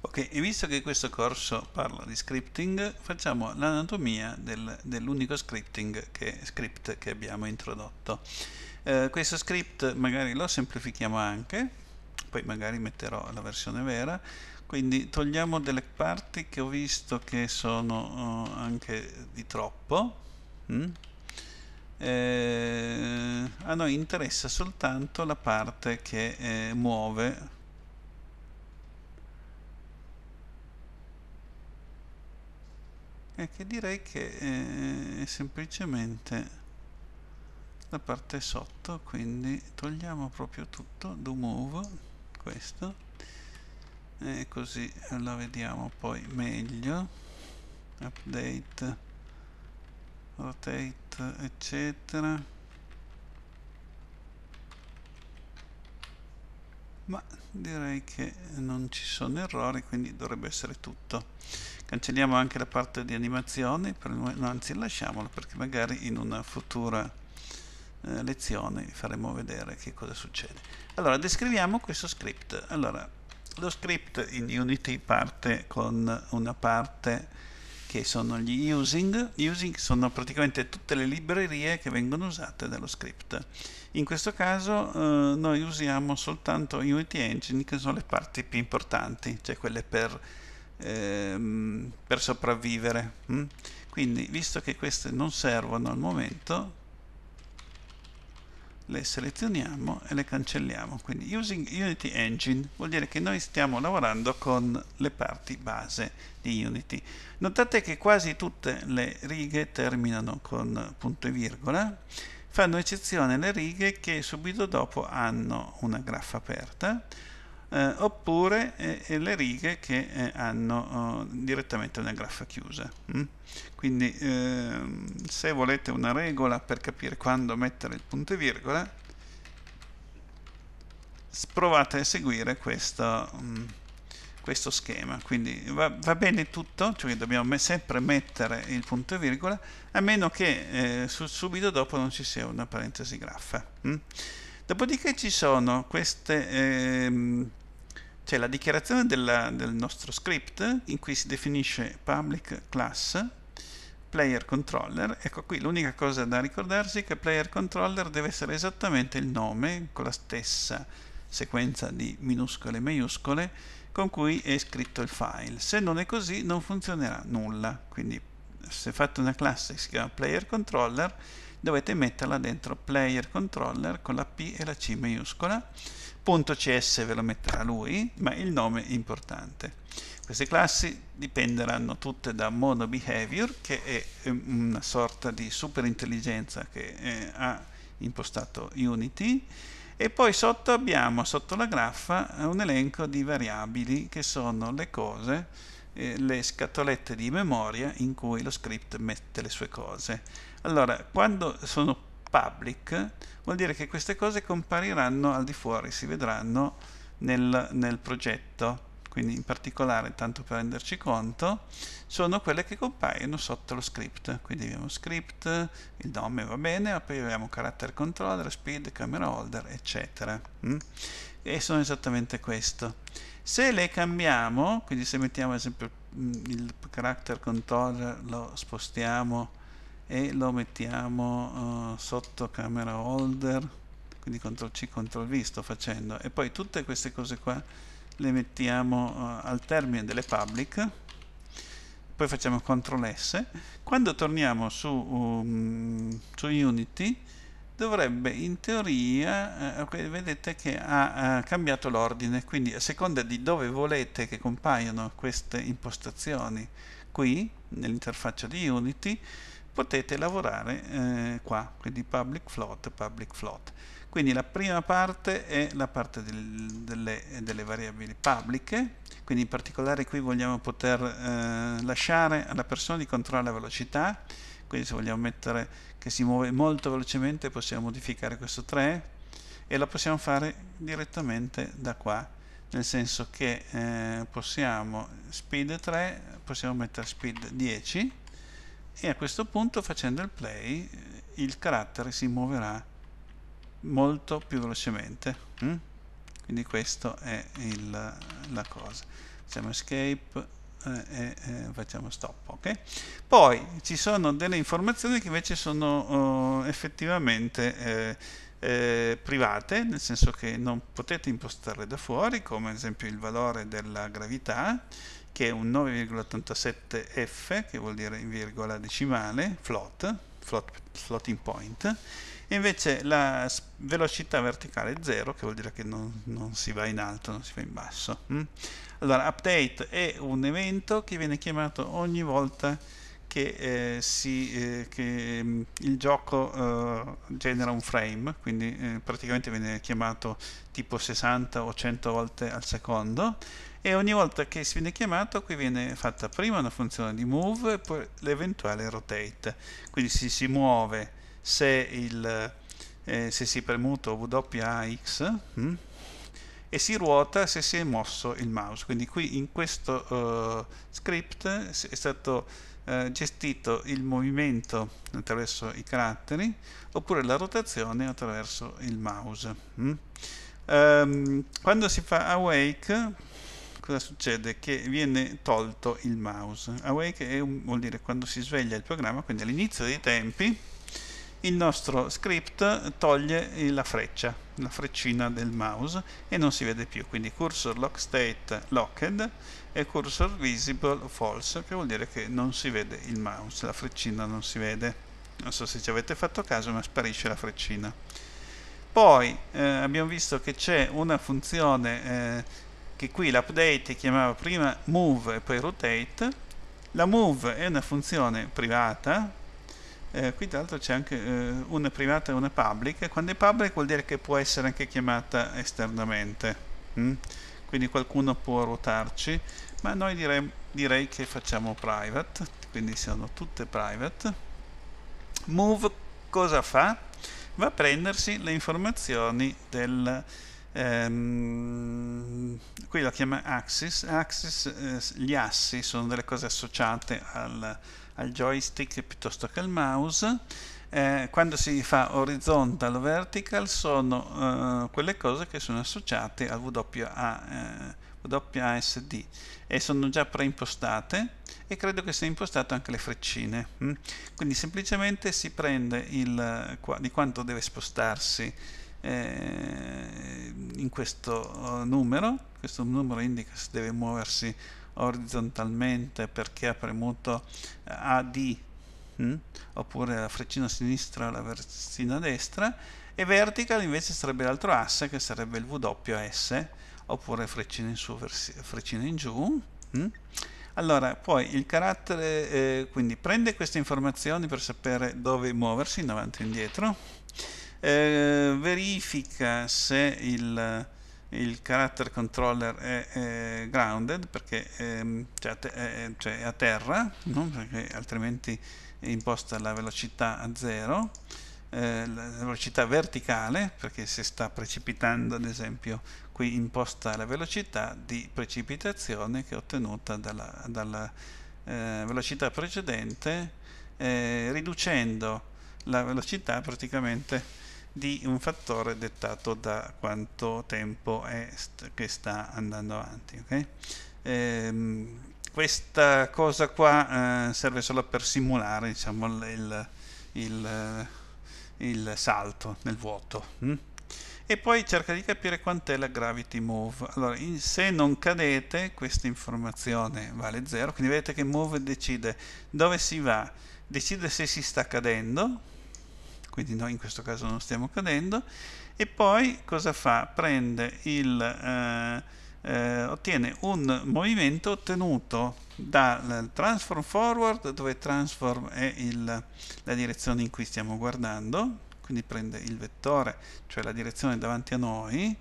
Ok, e visto che questo corso parla di scripting, facciamo l'anatomia del, dell'unico scripting che, script che abbiamo introdotto. Eh, questo script magari lo semplifichiamo anche, poi magari metterò la versione vera, quindi togliamo delle parti che ho visto che sono oh, anche di troppo. Mm? Eh, a noi interessa soltanto la parte che eh, muove e che direi che eh, è semplicemente la parte sotto quindi togliamo proprio tutto do move questo e così la vediamo poi meglio update rotate eccetera ma direi che non ci sono errori quindi dovrebbe essere tutto cancelliamo anche la parte di animazione per, no, anzi lasciamola perché magari in una futura eh, lezione faremo vedere che cosa succede allora descriviamo questo script allora lo script in Unity parte con una parte che sono gli using. Using sono praticamente tutte le librerie che vengono usate dallo script. In questo caso eh, noi usiamo soltanto Unity Engine, che sono le parti più importanti, cioè quelle per ehm, per sopravvivere hm? quindi visto che queste non servono al momento le selezioniamo e le cancelliamo quindi using unity engine vuol dire che noi stiamo lavorando con le parti base di unity notate che quasi tutte le righe terminano con punto e virgola fanno eccezione le righe che subito dopo hanno una graffa aperta eh, oppure eh, le righe che eh, hanno oh, direttamente una graffa chiusa. Mm? Quindi ehm, se volete una regola per capire quando mettere il punto e virgola, provate a seguire questo, mm, questo schema. Quindi va, va, bene tutto, cioè dobbiamo sempre mettere il punto e virgola, a meno che eh, su subito dopo non ci sia una parentesi graffa. Mm? Dopodiché ci sono queste... Ehm, c'è cioè, la dichiarazione della, del nostro script in cui si definisce public class player controller ecco qui l'unica cosa da ricordarsi è che player controller deve essere esattamente il nome con la stessa sequenza di minuscole e maiuscole con cui è scritto il file se non è così non funzionerà nulla quindi se fate una classe che si chiama player controller dovete metterla dentro player controller con la P e la C maiuscola .cs ve lo metterà lui, ma il nome è importante. Queste classi dipenderanno tutte da MonoBehavior, che è eh, una sorta di superintelligenza che eh, ha impostato Unity, e poi sotto abbiamo, sotto la graffa, un elenco di variabili che sono le cose, eh, le scatolette di memoria in cui lo script mette le sue cose. Allora, quando sono public vuol dire che queste cose compariranno al di fuori, si vedranno nel, nel progetto quindi in particolare, tanto per renderci conto, sono quelle che compaiono sotto lo script. Quindi abbiamo script, il nome va bene, ma poi abbiamo character controller, speed, camera holder, eccetera. Mm? E sono esattamente questo. Se le cambiamo, quindi se mettiamo ad esempio mm, il character controller, lo spostiamo e lo mettiamo uh, sotto camera holder quindi CTRL C, CTRL V sto facendo e poi tutte queste cose qua le mettiamo uh, al termine delle public poi facciamo CTRL S quando torniamo su, um, su Unity dovrebbe in teoria eh, vedete che ha, ha cambiato l'ordine quindi a seconda di dove volete che compaiano queste impostazioni qui nell'interfaccia di Unity potete lavorare eh, qua, quindi public float, public float. Quindi la prima parte è la parte del, delle, delle, variabili pubbliche, quindi in particolare qui vogliamo poter eh, lasciare alla persona di controllare la velocità, quindi se vogliamo mettere che si muove molto velocemente possiamo modificare questo 3 e lo possiamo fare direttamente da qua, nel senso che eh, possiamo speed 3, possiamo mettere speed 10, e a questo punto facendo il play eh, il carattere si muoverà molto più velocemente mm? quindi questa è il, la cosa facciamo escape eh, eh, facciamo stop ok poi ci sono delle informazioni che invece sono oh, eh, effettivamente eh, private nel senso che non potete impostarle da fuori come ad esempio il valore della gravità che è un 9,87F, che vuol dire in virgola decimale, float, float floating point, e invece la velocità verticale è 0, che vuol dire che non, non, si va in alto, non si va in basso. Mm? Allora, update è un evento che viene chiamato ogni volta che, eh, si, eh, che mm, il gioco eh, genera un frame, quindi eh, praticamente viene chiamato tipo 60 o 100 volte al secondo e ogni volta che si viene chiamato qui viene fatta prima una funzione di move e poi l'eventuale rotate quindi si, si muove se, il, eh, se si è premuto WAX hm, mm, e si ruota se si è mosso il mouse quindi qui in questo uh, script è stato eh, gestito il movimento attraverso i caratteri oppure la rotazione attraverso il mouse hm. um, quando si fa awake cosa succede? Che viene tolto il mouse. Awake un, vuol dire quando si sveglia il programma, quindi all'inizio dei tempi il nostro script toglie la freccia, la freccina del mouse e non si vede più, quindi cursor lock state locked e cursor visible false, che vuol dire che non si vede il mouse, la freccina non si vede. Non so se ci avete fatto caso, ma sparisce la freccina. Poi eh, abbiamo visto che c'è una funzione eh, che qui l'update chiamava prima move e poi rotate la move è una funzione privata eh, qui tra l'altro c'è anche eh, una privata e una public quando è public vuol dire che può essere anche chiamata esternamente mm? quindi qualcuno può ruotarci ma noi direi, direi che facciamo private quindi sono tutte private move cosa fa? va a prendersi le informazioni del ehm, qui la chiama axis, axis eh, gli assi sono delle cose associate al, al joystick piuttosto che al mouse eh, quando si fa horizontal o vertical sono eh, quelle cose che sono associate al WA, eh, WASD e sono già preimpostate e credo che sia impostato anche le freccine hm? quindi semplicemente si prende il, di quanto deve spostarsi eh, in questo eh, numero questo numero indica se deve muoversi orizzontalmente perché ha premuto eh, AD mh? Hm? oppure la freccina sinistra o la freccina destra e vertical invece sarebbe l'altro asse che sarebbe il WS oppure freccina in su, freccina in giù mh? Hm? allora poi il carattere eh, quindi prende queste informazioni per sapere dove muoversi in avanti e indietro eh, verifica se il, il character controller è, è grounded perché ehm, cioè, è, cioè è, a terra no? perché altrimenti imposta la velocità a zero eh, la velocità verticale perché se sta precipitando ad esempio qui imposta la velocità di precipitazione che è ottenuta dalla, dalla eh, velocità precedente eh, riducendo la velocità praticamente di un fattore dettato da quanto tempo st che sta andando avanti. Okay? Ehm, questa cosa qua eh, serve solo per simulare diciamo, il, il, il, salto nel vuoto. Hm? E poi cerca di capire quant'è la gravity move. Allora, in, se non cadete, questa informazione vale 0, quindi vedete che move decide dove si va, decide se si sta cadendo, quindi noi in questo caso non stiamo cadendo e poi cosa fa? prende il eh, eh, ottiene un movimento ottenuto dal transform forward dove transform è il, la direzione in cui stiamo guardando quindi prende il vettore cioè la direzione davanti a noi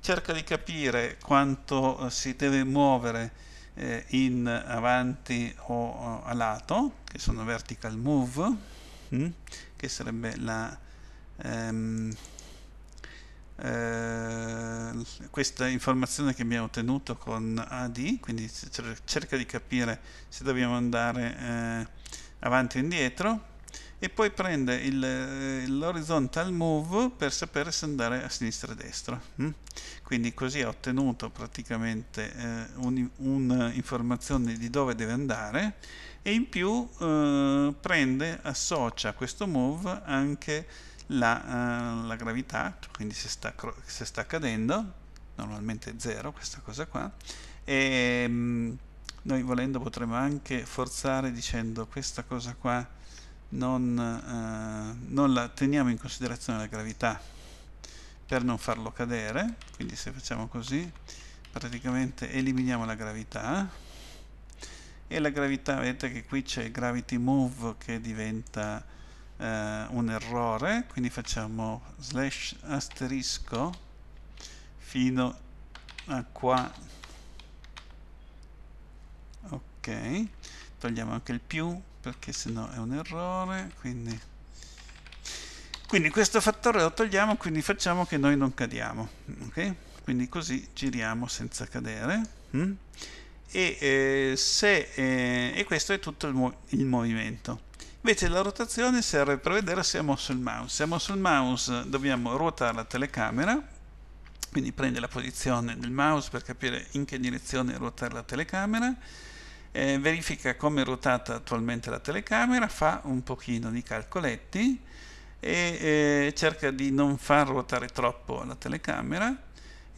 cerca di capire quanto eh, si deve muovere eh, in avanti o eh, a lato, che sono vertical move, mm? che sarebbe la ehm, eh, questa informazione che abbiamo ottenuto con AD quindi cerca di capire se dobbiamo andare eh, avanti o indietro e poi prende l'horizontal eh, move per sapere se andare a sinistra o a destra hm? quindi così ha ottenuto praticamente eh, un'informazione un di dove deve andare e in più eh, prende, associa a questo move anche la, eh, la gravità, quindi se sta, se sta cadendo, normalmente è zero questa cosa qua, e mh, mm, noi volendo potremmo anche forzare dicendo questa cosa qua non, eh, non la teniamo in considerazione la gravità per non farlo cadere, quindi se facciamo così praticamente eliminiamo la gravità e la gravità, vedete che qui c'è gravity move che diventa eh, un errore, quindi facciamo slash asterisco fino a qua, ok, togliamo anche il più perché sennò è un errore, quindi, quindi questo fattore lo togliamo, quindi facciamo che noi non cadiamo, ok? Quindi così giriamo senza cadere. Hm? e, eh, se, eh, e questo è tutto il, mu- il, movimento. Invece la rotazione serve per vedere se siamo sul mouse. Siamo sul mouse dobbiamo ruotare la telecamera, quindi prende la posizione del mouse per capire in che direzione ruotare la telecamera, eh, verifica come è ruotata attualmente la telecamera, fa un pochino di calcoletti e eh, cerca di non far ruotare troppo la telecamera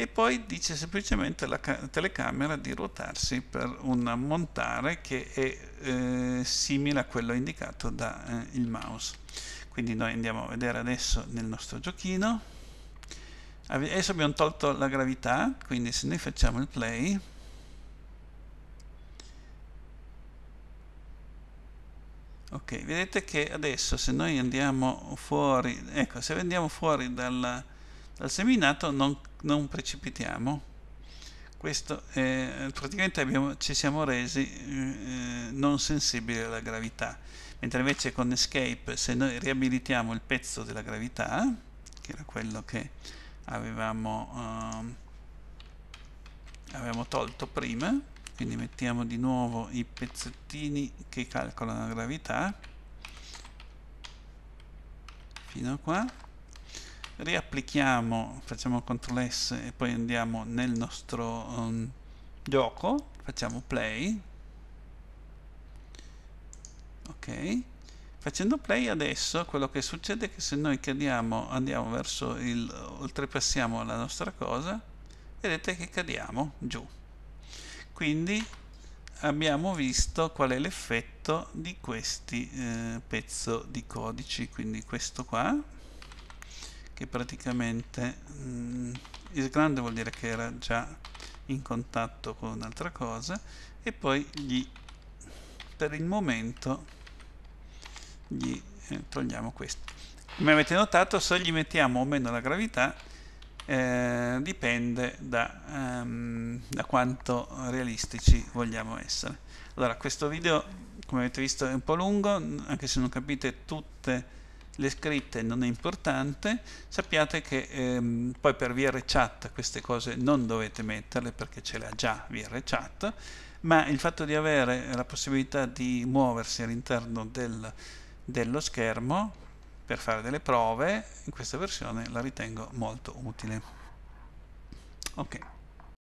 e poi dice semplicemente alla telecamera di ruotarsi per un montare che è eh, simile a quello indicato dal eh, mouse. Quindi noi andiamo a vedere adesso nel nostro giochino. Adesso abbiamo tolto la gravità, quindi se noi facciamo il play ok vedete che adesso se noi andiamo fuori ecco se andiamo fuori dalla dal seminato non, non precipitiamo. Questo, è, praticamente abbiamo, ci siamo resi eh, non sensibili alla gravità, mentre invece con Escape se noi riabilitiamo il pezzo della gravità, che era quello che avevamo, eh, avevamo tolto prima, quindi mettiamo di nuovo i pezzettini che calcolano la gravità, fino a qua, riapplichiamo facciamo CTRL S e poi andiamo nel nostro um, gioco facciamo play ok facendo play adesso quello che succede è che se noi cadiamo andiamo verso il oltrepassiamo la nostra cosa vedete che cadiamo giù quindi abbiamo visto qual è l'effetto di questi eh, pezzo di codici quindi questo qua che praticamente mh, mm, il grande vuol dire che era già in contatto con un'altra cosa e poi gli, per il momento gli eh, togliamo questo come avete notato se gli mettiamo o meno la gravità eh, dipende da, um, da quanto realistici vogliamo essere allora questo video come avete visto è un po' lungo anche se non capite tutte le scritte non è importante, sappiate che ehm, poi per VR chat queste cose non dovete metterle perché ce le ha già VR chat, ma il fatto di avere la possibilità di muoversi all'interno del, dello schermo per fare delle prove, in questa versione la ritengo molto utile. Okay.